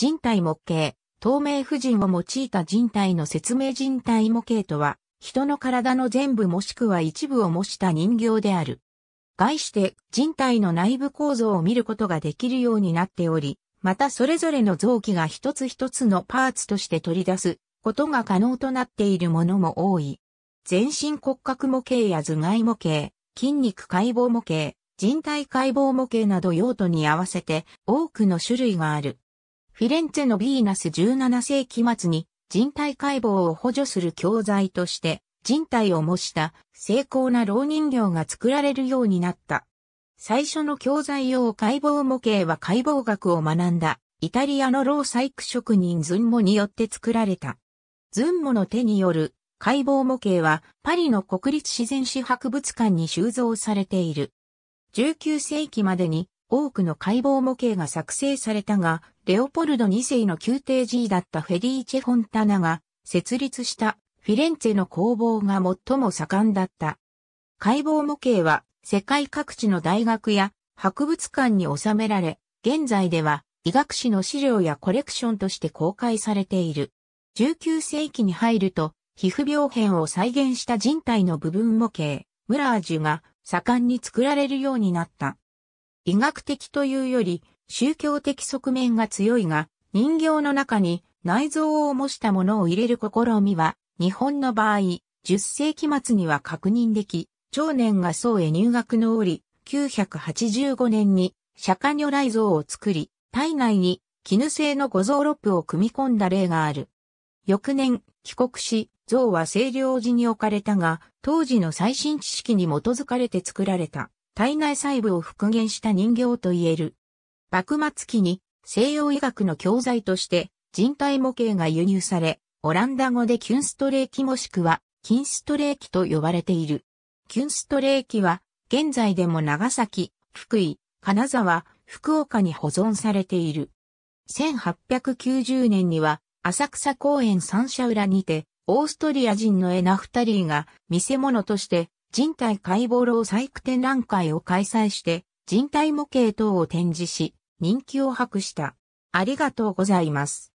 人体模型、透明婦人を用いた人体の説明人体模型とは、人の体の全部もしくは一部を模した人形である。概して人体の内部構造を見ることができるようになっており、またそれぞれの臓器が一つ一つのパーツとして取り出すことが可能となっているものも多い。全身骨格模型や頭蓋模型、筋肉解剖模型、人体解剖模型など用途に合わせて多くの種類がある。フィレンツェのヴィーナス17世紀末に人体解剖を補助する教材として人体を模した精巧な老人形が作られるようになった。最初の教材用解剖模型は解剖学を学んだイタリアの老細工職人ズンモによって作られた。ズンモの手による解剖模型はパリの国立自然史博物館に収蔵されている。19世紀までに多くの解剖模型が作成されたが、レオポルド2世の宮廷 G だったフェリーチェ・フォンタナが設立したフィレンツェの工房が最も盛んだった。解剖模型は世界各地の大学や博物館に収められ、現在では医学史の資料やコレクションとして公開されている。19世紀に入ると、皮膚病変を再現した人体の部分模型、ムラージュが盛んに作られるようになった。医学的というより、宗教的側面が強いが、人形の中に内臓を模したものを入れる試みは、日本の場合、10世紀末には確認でき、長年が宋へ入学の折、985年に釈迦如来像を作り、体内に絹製の五臓ロップを組み込んだ例がある。翌年、帰国し、像は清涼寺に置かれたが、当時の最新知識に基づかれて作られた、体内細部を復元した人形と言える。幕末期に西洋医学の教材として人体模型が輸入され、オランダ語でキュンストレーキもしくはキンストレーキと呼ばれている。キュンストレーキは現在でも長崎、福井、金沢、福岡に保存されている。1890年には浅草公園三社裏にてオーストリア人のエナフタリーが見せ物として人体解剖労採掘展覧会を開催して人体模型等を展示し、人気を博した。ありがとうございます。